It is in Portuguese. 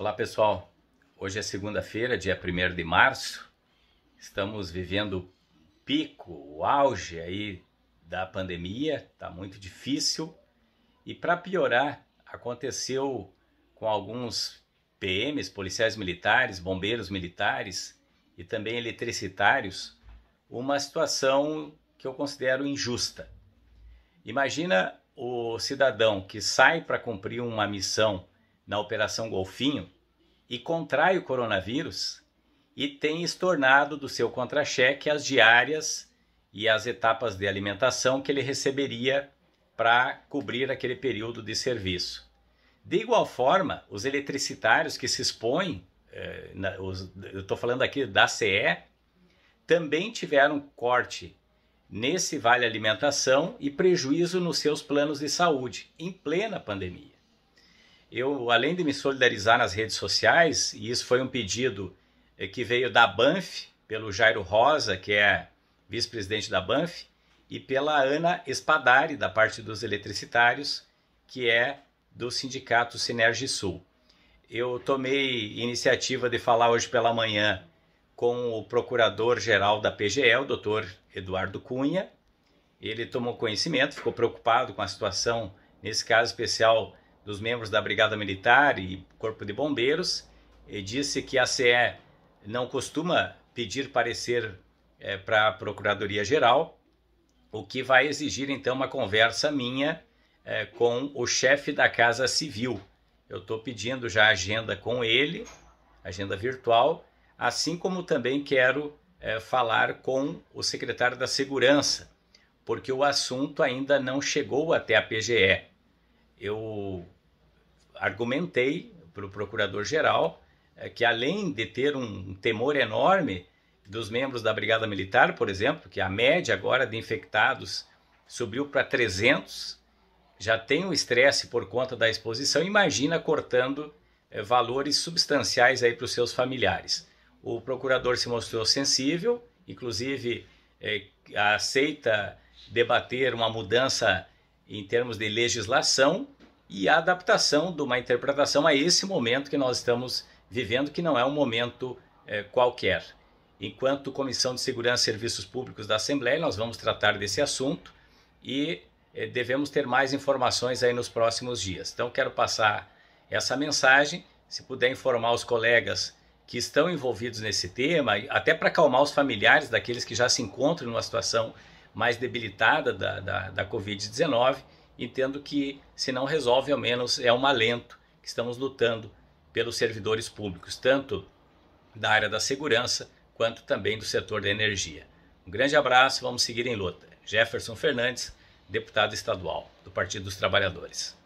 Olá pessoal, hoje é segunda-feira, dia 1 de março, estamos vivendo o pico, o auge aí da pandemia, está muito difícil e para piorar, aconteceu com alguns PMs, policiais militares, bombeiros militares e também eletricitários, uma situação que eu considero injusta. Imagina o cidadão que sai para cumprir uma missão na Operação Golfinho e contrai o coronavírus e tem estornado do seu contra-cheque as diárias e as etapas de alimentação que ele receberia para cobrir aquele período de serviço. De igual forma, os eletricitários que se expõem, eh, na, os, eu estou falando aqui da CE, também tiveram corte nesse vale alimentação e prejuízo nos seus planos de saúde, em plena pandemia eu, além de me solidarizar nas redes sociais, e isso foi um pedido eh, que veio da Banff, pelo Jairo Rosa, que é vice-presidente da Banff, e pela Ana Espadari, da parte dos eletricitários, que é do sindicato Sinergi Sul. Eu tomei iniciativa de falar hoje pela manhã com o procurador-geral da PGE, o doutor Eduardo Cunha. Ele tomou conhecimento, ficou preocupado com a situação, nesse caso especial, dos membros da Brigada Militar e Corpo de Bombeiros, disse que a CE não costuma pedir parecer é, eh, para a Procuradoria-Geral, o que vai exigir então uma conversa minha é, com o chefe da Casa Civil. Eu estou pedindo já agenda com ele, agenda virtual, assim como também quero é, falar com o secretário da Segurança, porque o assunto ainda não chegou até a PGE. Eu argumentei para o procurador-geral é, que, além de ter um temor enorme dos membros da Brigada Militar, por exemplo, que a média agora de infectados subiu para 300, já tem um estresse por conta da exposição, imagina cortando é, valores substanciais aí para os seus familiares. O procurador se mostrou sensível, inclusive é, aceita debater uma mudança em termos de legislação e a adaptação de uma interpretação a esse momento que nós estamos vivendo, que não é um momento é, qualquer. Enquanto Comissão de Segurança e Serviços Públicos da Assembleia, nós vamos tratar desse assunto e é, devemos ter mais informações aí nos próximos dias. Então, quero passar essa mensagem, se puder informar os colegas que estão envolvidos nesse tema, até para acalmar os familiares daqueles que já se encontram numa situação mais debilitada da, da, da Covid-19 entendo que se não resolve, ao menos é um alento que estamos lutando pelos servidores públicos, tanto da área da segurança quanto também do setor da energia. Um grande abraço, vamos seguir em luta. Jefferson Fernandes, deputado estadual do Partido dos Trabalhadores.